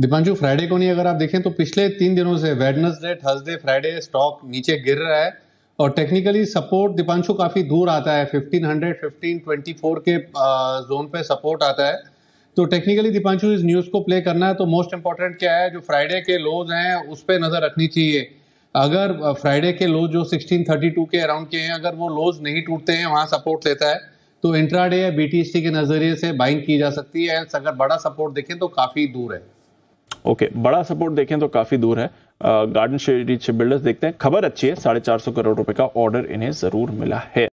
Deepanshu Friday को नहीं अगर आप देखें तो पिछले तीन दिनों से वेडनेसडे थर्सडे फ्राइडे स्टॉक नीचे गिर रहा है और टेक्निकली सपोर्ट दीपांशु काफ़ी दूर आता है 1500 1524 के जोन पे सपोर्ट आता है तो टेक्निकली दीपांशु इस न्यूज़ को प्ले करना है तो मोस्ट इंपॉर्टेंट क्या है जो फ्राइडे के लोज हैं उस पर नज़र रखनी चाहिए अगर फ्राइडे के लोज जो 1632 के अराउंड के हैं अगर वो लोज नहीं टूटते हैं वहाँ सपोर्ट लेता है तो इंट्राडे या बीटीएसटी के नज़रिए से बाइंग की जा सकती है अगर बड़ा सपोर्ट देखें तो काफ़ी दूर है ओके बड़ा सपोर्ट देखें तो काफ़ी दूर है गार्डन शेरी बिल्डर्स देखते हैं खबर अच्छी है साढ़े चार सौ करोड़ रुपए का ऑर्डर इन्हें ज़रूर मिला है